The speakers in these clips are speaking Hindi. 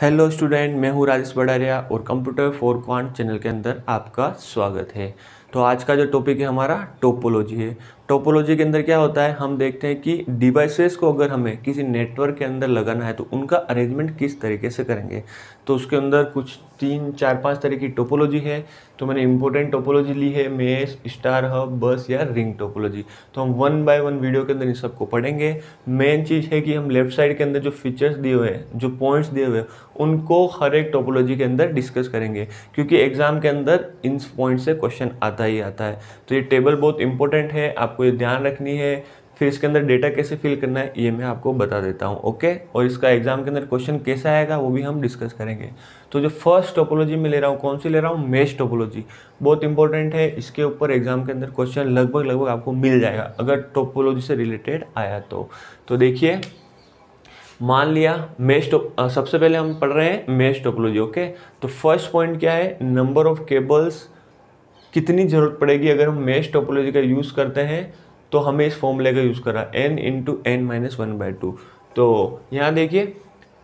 हेलो स्टूडेंट मैं हूँ राजेश बडारिया और कंप्यूटर फोर क्वांट चैनल के अंदर आपका स्वागत है तो आज का जो टॉपिक है हमारा टोपोलॉजी है टोपोलॉजी के अंदर क्या होता है हम देखते हैं कि डिवाइसेस को अगर हमें किसी नेटवर्क के अंदर लगाना है तो उनका अरेंजमेंट किस तरीके से करेंगे तो उसके अंदर कुछ तीन चार पांच तरह की टोपोलॉजी है तो मैंने इंपॉर्टेंट टोपोलॉजी ली है मेस स्टार हब बस या रिंग टोपोलॉजी तो हम वन बाय वन वीडियो के अंदर इन सबको पढ़ेंगे मेन चीज़ है कि हम लेफ्ट साइड के अंदर जो फीचर्स दिए हुए हैं जो पॉइंट्स दिए हुए हैं उनको हर एक टोपोलॉजी के अंदर डिस्कस करेंगे क्योंकि एग्ज़ाम के अंदर इन पॉइंट से क्वेश्चन आता ही आता है तो ये टेबल बहुत इंपॉर्टेंट है आपको ये ध्यान रखनी है फिर इसके अंदर डेटा कैसे फिल करना है ये मैं आपको बता देता हूँ ओके और इसका एग्जाम के अंदर क्वेश्चन कैसा आएगा वो भी हम डिस्कस करेंगे तो जो फर्स्ट टोपोलॉजी में ले रहा हूँ कौन सी ले रहा हूँ मेश टोपोलॉजी बहुत इंपॉर्टेंट है इसके ऊपर एग्जाम के अंदर क्वेश्चन लगभग लगभग आपको मिल जाएगा अगर टोपोलॉजी से रिलेटेड आया तो, तो देखिए मान लिया मेश सबसे पहले हम पढ़ रहे हैं मेस टोपोलॉजी ओके तो फर्स्ट पॉइंट क्या है नंबर ऑफ केबल्स कितनी ज़रूरत पड़ेगी अगर हम मेस टोपोलॉजी का यूज़ करते हैं तो हमें इस फॉर्मूले का यूज़ करा n into n minus one by two तो यहाँ देखिए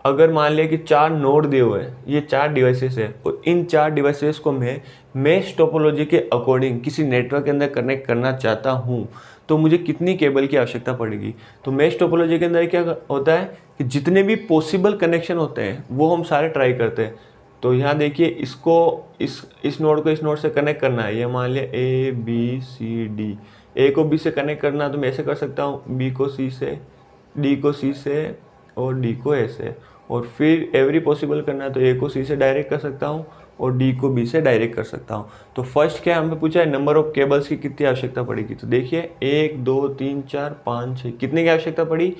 अगर मान लिया कि चार नोड दिए हुए हैं ये चार डिवाइसेस है और इन चार डिवाइसेस को मैं मेस टोपोलॉजी के अकॉर्डिंग किसी नेटवर्क के अंदर कनेक्ट करना चाहता हूँ तो मुझे कितनी केबल की आवश्यकता पड़ेगी तो मेस टोपोलॉजी के अंदर क्या होता है कि जितने भी पॉसिबल कनेक्शन होते हैं वो हम सारे ट्राई करते हैं तो यहाँ देखिए इसको इस इस नोड को इस नोड से कनेक्ट करना है ये मान लिया A B C D A को बी से कनेक्ट करना है तो मैं ऐसे कर सकता हूँ बी को सी से डी को सी से और डी को ए से और फिर एवरी पॉसिबल करना है तो ए को सी से डायरेक्ट कर सकता हूँ और डी को बी से डायरेक्ट कर सकता हूँ तो फर्स्ट क्या हमें पूछा है नंबर ऑफ केबल्स की कितनी आवश्यकता पड़ेगी तो देखिए एक दो तीन चार पाँच छः कितने की आवश्यकता पड़ी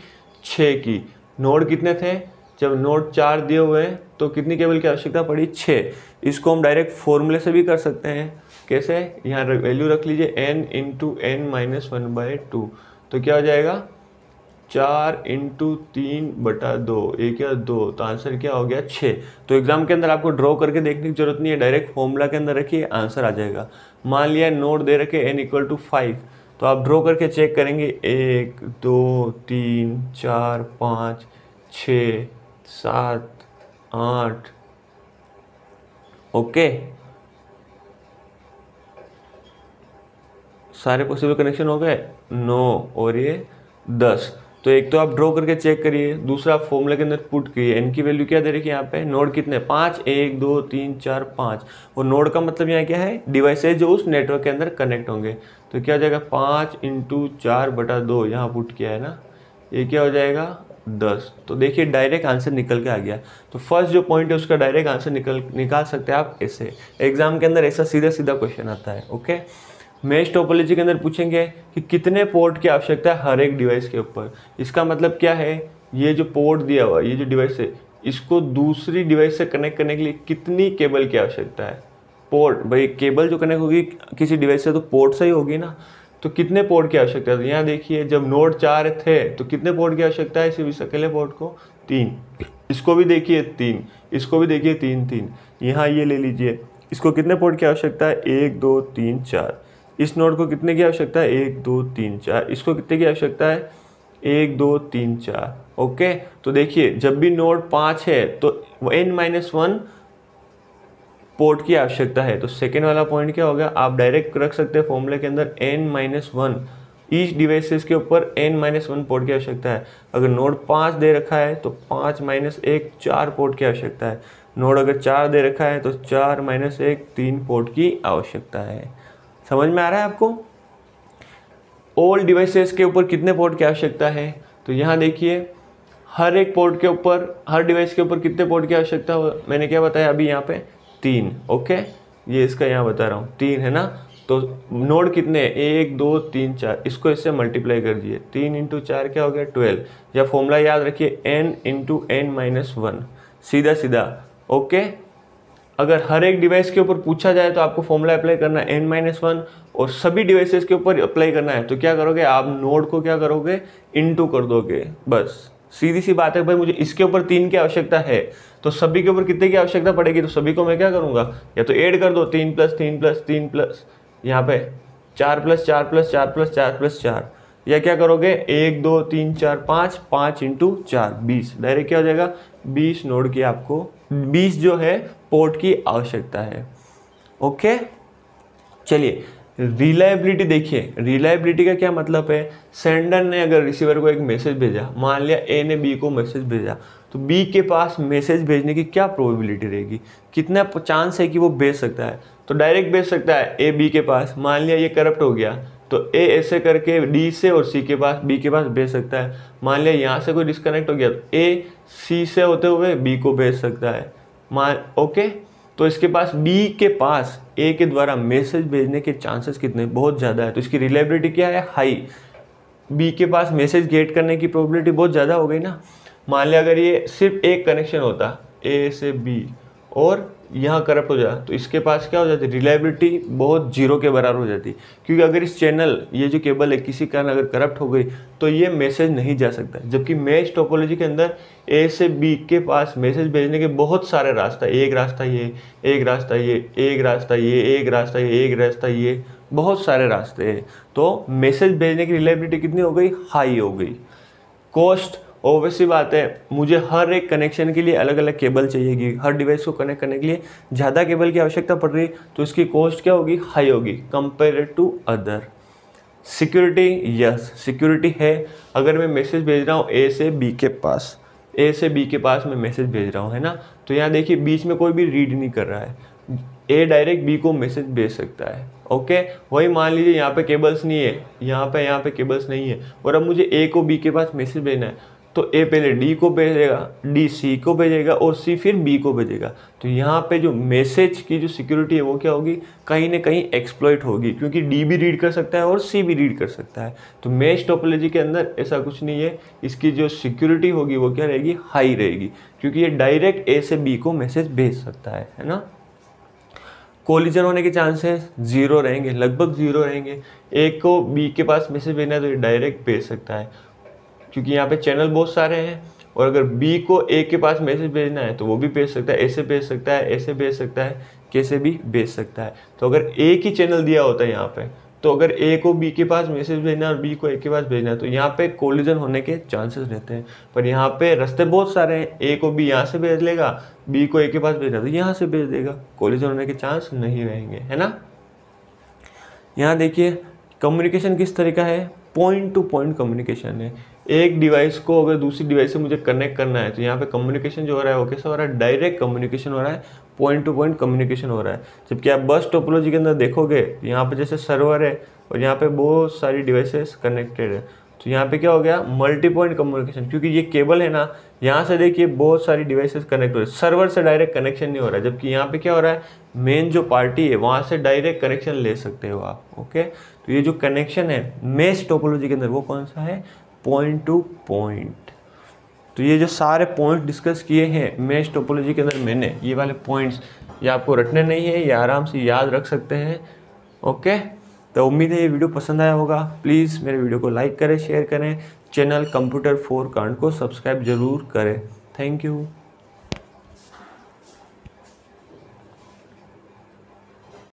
छः की नोड कितने थे जब नोड चार दिए हुए हैं तो कितनी केबल की आवश्यकता पड़ी छः इसको हम डायरेक्ट फॉर्मूले से भी कर सकते हैं कैसे यहाँ वैल्यू रख लीजिए n into n minus one by two तो क्या हो जाएगा चार इंटू तीन बटा दो एक या दो तो आंसर क्या हो गया छः तो एग्जाम के अंदर आपको ड्रॉ करके देखने की जरूरत नहीं है डायरेक्ट फॉर्मूला के अंदर रखिए आंसर आ जाएगा मान लिया नोट दे रखे एन इक्वल टू फाइव तो आप ड्रॉ करके चेक करेंगे एक दो तीन चार पाँच छ सात आठ ओके सारे पॉसिबल कनेक्शन हो गए नौ और ये दस तो एक तो आप ड्रॉ करके चेक करिए दूसरा आप फॉर्मूला के अंदर पुट करिए एन की वैल्यू क्या दे रखी है यहाँ पे नोड कितने पाँच एक दो तीन चार पाँच और नोड का मतलब यहाँ क्या है डिवाइसेज जो उस नेटवर्क के अंदर कनेक्ट होंगे तो क्या हो जाएगा पाँच इंटू चार बटा दो यहाँ पुट किया है ना ये क्या हो जाएगा दस तो देखिए डायरेक्ट आंसर निकल के आ गया तो फर्स्ट जो पॉइंट है उसका डायरेक्ट आंसर निकल निकाल सकते हैं आप ऐसे एग्जाम के अंदर ऐसा सीधा सीधा क्वेश्चन आता है ओके मैच टोपोलॉजी के अंदर पूछेंगे कि कितने पोर्ट की आवश्यकता है हर एक डिवाइस के ऊपर इसका मतलब क्या है ये जो पोर्ट दिया हुआ ये जो डिवाइस है इसको दूसरी डिवाइस से कनेक्ट करने के लिए कितनी केबल की आवश्यकता है पोर्ट भाई केबल जो कनेक्ट होगी किसी डिवाइस से तो पोर्ट से ही होगी ना तो कितने पोर्ट की आवश्यकता है यहाँ देखिए जब नोट चार थे तो कितने पोर्ट की आवश्यकता है सिर्फ इस अकेले पोर्ट को तीन इसको भी देखिए तीन इसको भी देखिए तीन तीन यहाँ ये ले लीजिए इसको कितने पोर्ट की आवश्यकता है एक दो तीन चार इस नोड को कितने की आवश्यकता है एक दो तीन चार इसको कितने की आवश्यकता है एक दो तीन चार ओके तो देखिए जब भी नोड पाँच है तो एन माइनस वन पोर्ट की आवश्यकता है तो सेकेंड वाला पॉइंट क्या होगा आप डायरेक्ट रख सकते हैं फॉर्मूले के अंदर n minus one each devices के ऊपर एन माइनस वन पोर्ट की आवश्यकता है अगर नोड पाँच दे रखा है तो पाँच माइनस एक चार पोर्ट की आवश्यकता है नोड अगर चार दे रखा है तो चार माइनस एक तीन पोर्ट की आवश्यकता है समझ में आ रहा है आपको ओल्ड डिवाइसेस के ऊपर कितने पोर्ट की आवश्यकता है तो यहाँ देखिए हर एक पोर्ट के ऊपर हर डिवाइस के ऊपर कितने पोर्ट की आवश्यकता मैंने क्या बताया अभी यहाँ पे तीन ओके ये इसका यहाँ बता रहा हूँ तीन है ना तो नोड कितने एक दो तीन चार इसको इससे मल्टीप्लाई कर दिए तीन इंटू चार क्या हो गया ट्वेल्व या फॉर्मूला याद रखिए n into n minus one सीधा सीधा ओके अगर हर एक डिवाइस के ऊपर पूछा जाए तो आपको फॉर्मूला अप्लाई करना है एन माइनस वन और सभी डिवाइसेस के ऊपर अप्लाई करना है तो क्या करोगे आप नोड को क्या करोगे इनटू कर दोगे बस सीधी सी बात है भाई मुझे इसके ऊपर तीन की आवश्यकता है तो सभी के ऊपर कितने की आवश्यकता पड़ेगी तो सभी को मैं क्या करूँगा या तो एड कर दो तीन प्लस तीन प्लस तीन प्लस यहाँ पे चार प्लस चार प्लस चार प्लस चार प्लस चार या क्या करोगे एक दो तीन चार पाँच पाँच इंटू चार बीस डायरेक्ट क्या हो जाएगा बीस नोड की आपको बीस जो है पोर्ट की आवश्यकता है ओके चलिए रिलायबिलिटी देखिए रिलायबिलिटी का क्या मतलब है सेंडर ने अगर रिसीवर को एक मैसेज भेजा मान लिया ए ने बी को मैसेज भेजा तो बी के पास मैसेज भेजने की क्या प्रोबेबिलिटी रहेगी कितना चांस है कि वो भेज सकता है तो डायरेक्ट भेज सकता है ए बी के पास मान लिया ये करप्ट हो गया तो ए ऐसे करके डी से और सी के पास बी के पास भेज सकता है मान लिया यहाँ से कोई डिस्कनेक्ट हो गया तो ए सी से होते हुए बी को भेज सकता है मान ओके तो इसके पास बी के पास ए के द्वारा मैसेज भेजने के चांसेस कितने बहुत ज़्यादा है तो इसकी रिलेबिलिटी क्या है हाई बी के पास मैसेज गेट करने की प्रोबेबिलिटी बहुत ज़्यादा हो गई ना मान लिया अगर ये सिर्फ एक कनेक्शन होता ए से बी और यहाँ करप्ट हो जाए तो इसके पास क्या हो जाती रिलायबिलिटी बहुत जीरो के बराबर हो जाती क्योंकि अगर इस चैनल ये जो केबल है किसी कारण अगर करप्ट हो गई तो ये मैसेज नहीं जा सकता जबकि मैच टोपोलॉजी के अंदर ए से बी के पास मैसेज भेजने के बहुत सारे रास्ता एक रास्ता ये एक रास्ता ये एक रास्ता ये एक रास्ता ये एक रास्ता ये बहुत सारे रास्ते हैं तो मैसेज भेजने की रिलायबिलिटी कितनी हो गई हाई हो गई कॉस्ट ओबियसली बात है मुझे हर एक कनेक्शन के लिए अलग अलग केबल चाहिएगी हर डिवाइस को कनेक्ट करने के लिए ज़्यादा केबल की आवश्यकता पड़ रही तो इसकी कॉस्ट क्या होगी हाई होगी compare to other security yes security है अगर मैं मैसेज भेज रहा हूँ ए से बी के पास ए से बी के पास मैं मैसेज भेज रहा हूँ है ना तो यहाँ देखिए बीच में कोई भी रीड नहीं कर रहा है ए डायरेक्ट बी को मैसेज भेज सकता है ओके वही मान लीजिए यहाँ पे केबल्स नहीं है यहाँ पे यहाँ पे केबल्स नहीं है और अब मुझे ए को बी के पास मैसेज भेजना है तो ए पहले डी को भेजेगा डी सी को भेजेगा और सी फिर बी को भेजेगा तो यहाँ पे जो मैसेज की जो सिक्योरिटी है वो क्या होगी कहीं ना कहीं एक्सप्लोइट होगी क्योंकि डी भी रीड कर सकता है और सी भी रीड कर सकता है तो मैश टोपोलॉजी के अंदर ऐसा कुछ नहीं है इसकी जो सिक्योरिटी होगी वो क्या रहेगी हाई रहेगी क्योंकि ये डायरेक्ट ए से बी को मैसेज भेज सकता है है ना कोलिजन होने के चांसेस जीरो रहेंगे लगभग जीरो रहेंगे एक को बी के पास मैसेज भेजना है तो ये डायरेक्ट भेज सकता है क्योंकि यहाँ पे चैनल बहुत सारे हैं और अगर बी को ए के पास मैसेज भेजना है तो वो भी भेज सकता है ऐसे भेज सकता है ऐसे भेज सकता है कैसे भी भेज सकता है तो अगर ए की चैनल दिया होता है यहाँ पे तो अगर ए को बी के पास मैसेज भेजना और बी को ए के पास भेजना है तो यहाँ पे कोलिजन होने के चांसेस रहते हैं पर यहाँ पे रास्ते बहुत सारे हैं ए को बी यहाँ से भेज लेगा बी को ए के पास भेजना तो यहाँ से भेज देगा कोलिजन होने के चांस नहीं रहेंगे है ना यहाँ देखिए कम्युनिकेशन किस तरीका है पॉइंट टू पॉइंट कम्युनिकेशन है एक डिवाइस को अगर दूसरी डिवाइस से मुझे कनेक्ट करना है तो यहाँ पे कम्युनिकेशन जो हो रहा है वो कैसा हो रहा है डायरेक्ट कम्युनिकेशन हो रहा है पॉइंट टू पॉइंट कम्युनिकेशन हो रहा है जबकि आप बस टोपोलॉजी के अंदर देखोगे तो यहाँ पे जैसे सर्वर है और यहाँ पे बहुत सारी डिवाइसेस कनेक्टेड है तो यहाँ पे क्या हो गया मल्टी पॉइंट कम्युनिकेशन क्योंकि ये केबल है ना यहाँ से देखिए बहुत सारी डिवाइसेस कनेक्ट हो रही है सर्वर से डायरेक्ट कनेक्शन नहीं हो रहा है जबकि यहाँ पे क्या हो रहा है मेन जो पार्टी है वहाँ से डायरेक्ट कनेक्शन ले सकते हो आप ओके तो ये जो कनेक्शन है मेस टोपोलॉजी के अंदर वो कौन सा है पॉइंट टू पॉइंट तो ये जो सारे पॉइंट डिस्कस किए हैं मैच टोपोलॉजी के अंदर मैंने ये वाले पॉइंट्स ये आपको रटने नहीं है ये आराम से याद रख सकते हैं ओके तो उम्मीद है ये वीडियो पसंद आया होगा प्लीज़ मेरे वीडियो को लाइक करें शेयर करें चैनल कंप्यूटर फोर कांड को सब्सक्राइब जरूर करें थैंक यू